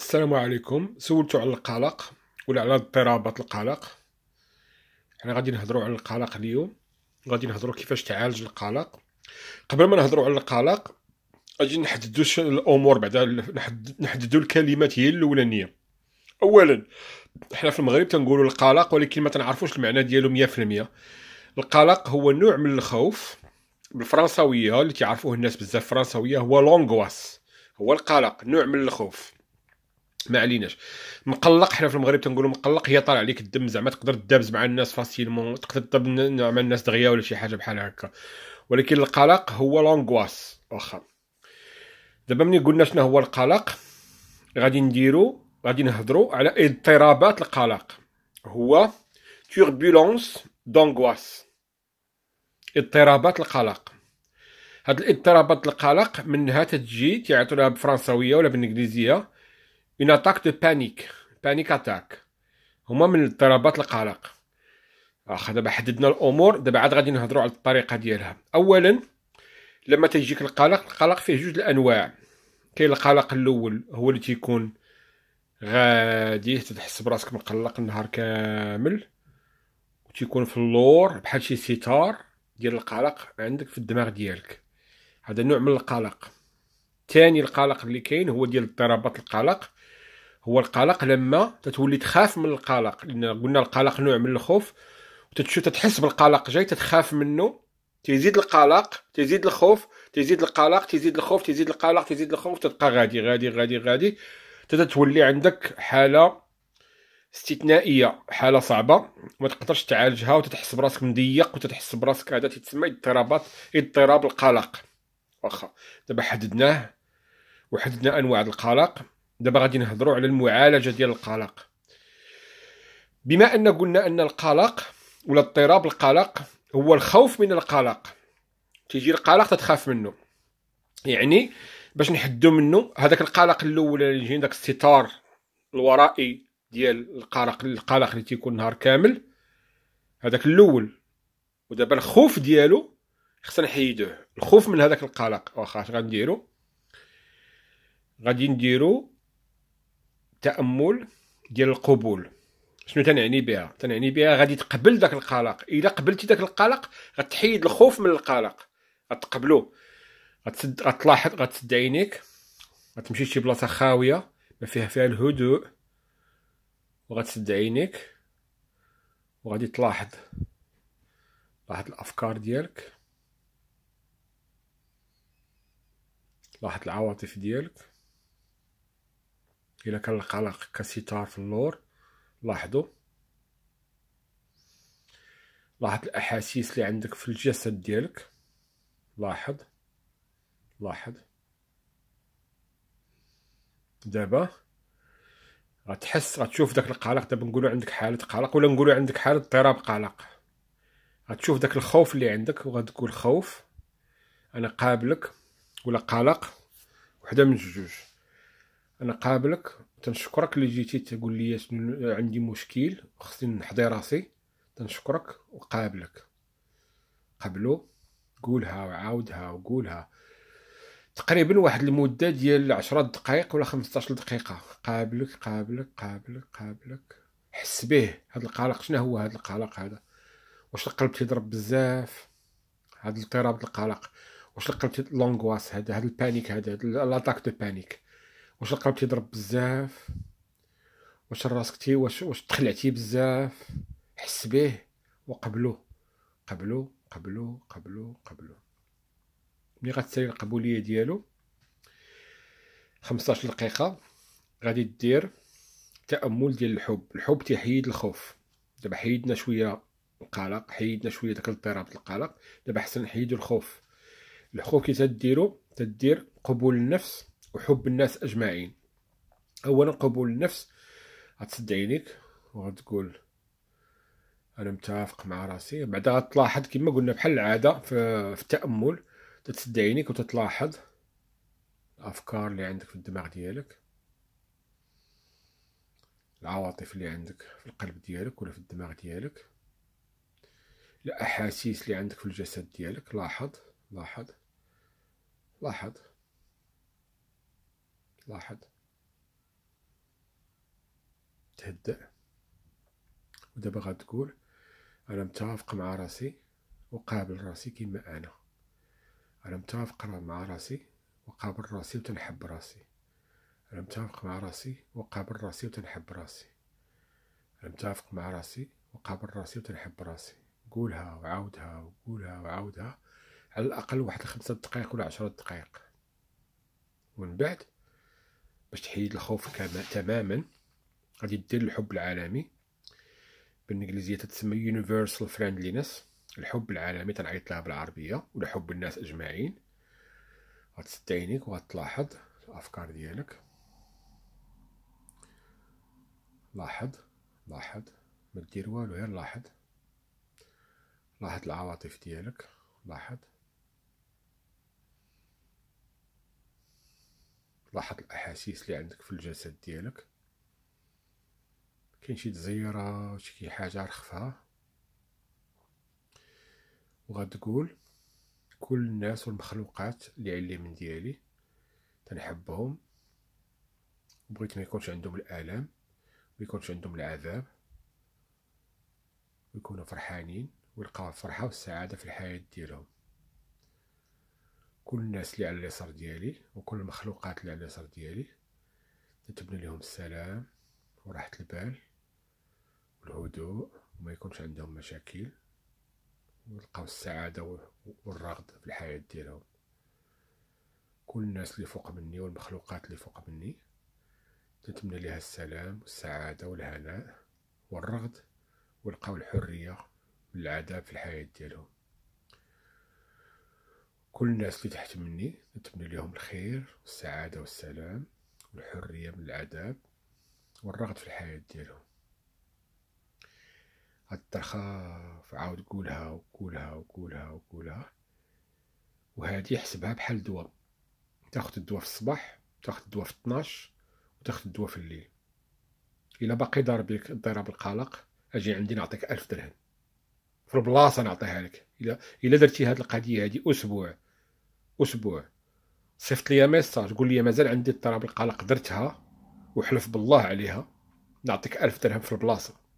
السلام عليكم سولتو على القلق ولا على اضطرابات القلق حنا غادي نهضروا على القلق اليوم غادي نهضروا كيفاش تعالج القلق قبل ما نهضروا على القلق اجي نحددوا الامور بعدا نحددوا الكلمات هي الاولانيه اولا حنا في المغرب تنقولوا القلق ولكن ما تنعرفوش المعنى ديالو 100% القلق هو نوع من الخوف بالفرنساويه اللي تعرفوه الناس بزاف فرنساويه هو لونغواس هو القلق نوع من الخوف ما عليناش مقلق حنا في المغرب تنقولوا مقلق هي طالع عليك الدم زعما تقدر تدابز مع الناس فاسيلمون تقدر تدب مع الناس دغيا ولا شي حاجه بحال هكا ولكن القلق هو لونغواس واخا دابا ملي قلنا شنو هو القلق غادي نديرو غادي نهضرو على اضطرابات القلق هو توربولونس دونغواس اضطرابات القلق هاد الاضطرابات القلق منها تتجي تيعيطوا بالفرنساويه ولا بالانجليزيه اون اتاك دو بانيك بانيك اتاك هما من اضطرابات القلق واخا دابا حددنا الامور دابا عاد غادي نهضروا على الطريقه ديالها اولا لما تيجيك القلق القلق فيه جوج الانواع كاين القلق الاول هو اللي تيكون غادي تحس براسك مقلق النهار كامل وتيكون في اللور بحال شي ستار ديال القلق عندك في الدماغ ديالك هذا نوع من القلق ثاني القلق اللي كاين هو ديال اضطرابات القلق هو القلق لما تتولي تخاف من القلق لان قلنا القلق نوع من الخوف وتتشوف تتحس بالقلق جاي تتخاف منه تزيد القلق تزيد الخوف تزيد القلق تزيد الخوف تزيد القلق تزيد الخوف تبقى غادي غادي غادي غادي تتولي عندك حاله استثنائيه حاله صعبه ما تقدرش تعالجها وتتحس براسك مضيق وتتحس براسك هذا تيتسمى اضطرابات اضطراب القلق واخا دابا حددناه وحددنا انواع القلق دابا غادي نهضروا على المعالجه ديال القلق بما ان قلنا ان القلق ولا اضطراب القلق هو الخوف من القلق تيجي القلق تتخاف منه يعني باش نحدو منه هذاك القلق الاول اللي يجي داك الستار الورائي ديال القلق القلق اللي تيكون نهار كامل هذاك الاول ودابا الخوف ديالو خصنا نحيدوه الخوف من هذاك القلق واخا اش غنديرو غادي نديرو التامل ديال القبول شنو تنعني بها تنعني بها غادي تقبل داك القلق الا قبلتي داك القلق غتحيد الخوف من القلق غتقبلو غتسد غتلاحظ غتسد عينيك غتمشي لشي بلاصه خاويه ما فيها فيها الهدوء وغتسد عينيك وغادي تلاحظ لاحظ الافكار ديالك لاحظ العواطف ديالك الا كان القلق كستار في اللور لاحظوا لاحظ الاحاسيس اللي عندك في الجسد ديالك لاحظ لاحظ دابا غتحس غتشوف داك القلق دابا نقولوا عندك حاله قلق ولا نقولوا عندك حاله اضطراب قلق غتشوف داك الخوف اللي عندك وغتقول خوف انا قابلك ولا قلق وحده من جوج انا قابلك تنشكرك اللي جيتي تقول لي عندي مشكل خصني نحضي راسي تنشكرك وقابلك قبلو قولها وعاودها وقولها تقريبا واحد المده ديال 10 دقائق ولا 15 دقيقه قابلك قابلك قابلك قابلك حس به هذا القلق شنو هو هذا القلق هذا واش القلب تيضرب بزاف هذا اضطراب القلق واش القلب لونغواس هذا هذا البانيك هذا لاتاك دو بانيك واش القلب تيضرب بزاف واش راسك تي واش واش تخلعتي بزاف حس به وقبلوه قبلو قبلو قبلو قبلو ملي غتسالي القبوليه ديالو 15 دقيقه غادي دير تامل ديال الحب الحب تيحيد الخوف دابا حيدنا شويه القلق حيدنا شويه داك الاضطراب القلق دابا حسن نحيدو الخوف الخوف كي تديرو تدير قبول النفس وحب الناس أجمعين أولا قبول النفس غتسد عينيك وغتقول أنا متفق مع راسي بعدا غتلاحظ كما قلنا بحال العادة في التأمل تتسد عينيك وتتلاحظ الأفكار اللي عندك في الدماغ ديالك العواطف اللي عندك في القلب ديالك ولا في الدماغ ديالك الأحاسيس اللي عندك في الجسد ديالك لاحظ لاحظ لاحظ لاحظ تهدأ ودابا غتقول انا متفق مع راسي وقابل راسي كيما انا انا متفق مع راسي وقابل راسي وتنحب راسي انا متفق مع راسي وقابل راسي وتنحب راسي انا متفق مع راسي وقابل راسي وتنحب راسي قولها وعاودها وقولها وعاودها على الاقل واحد خمسة دقائق ولا عشرة دقائق ومن بعد باش تحيد الخوف تماما غادي دير الحب العالمي بالانجليزيه تتسمى universal friendliness الحب العالمي تنعيط لها بالعربيه ولا حب الناس اجمعين غتسد عينيك وغتلاحظ الافكار ديالك لاحظ لاحظ ما دير والو غير لاحظ لاحظ العواطف ديالك لاحظ لاحظ الاحاسيس اللي عندك في الجسد ديالك كاين شي تزيره شي حاجه رخفها وغتقول كل الناس والمخلوقات اللي علي من ديالي تنحبهم بغيت ما يكونش عندهم الالم ما يكونش عندهم العذاب ويكونوا فرحانين ويلقاو الفرحه والسعاده في الحياه ديالهم كل الناس اللي على اليسار ديالي وكل المخلوقات اللي على اليسار ديالي نتمنى لهم السلام وراحة البال والهدوء وما يكونش عندهم مشاكل ويلقاو السعادة والرغد في الحياة ديالهم كل الناس اللي فوق مني والمخلوقات اللي فوق مني نتمنى لها السلام والسعادة والهناء والرغد ولقاو الحرية والعذاب في الحياة ديالهم كل الناس اللي تحت مني نتمنى لهم الخير والسعادة والسلام والحرية من العذاب والرغد في الحياة ديالهم هاد الترخاف عاود قولها وقولها وقولها وقولها وهادي حسبها بحال دواء تاخد الدواء في الصباح تاخد الدواء في 12 وتاخد الدواء في الليل الا باقي ضاربك ضرب القلق اجي عندي نعطيك ألف درهم في البلاصه نعطيها لك الا الا درتي هذه القضيه هذه اسبوع اسبوع صيفط لي ميساج قول لي مازال عندي اضطراب القلق درتها وحلف بالله عليها نعطيك ألف درهم في البلاصه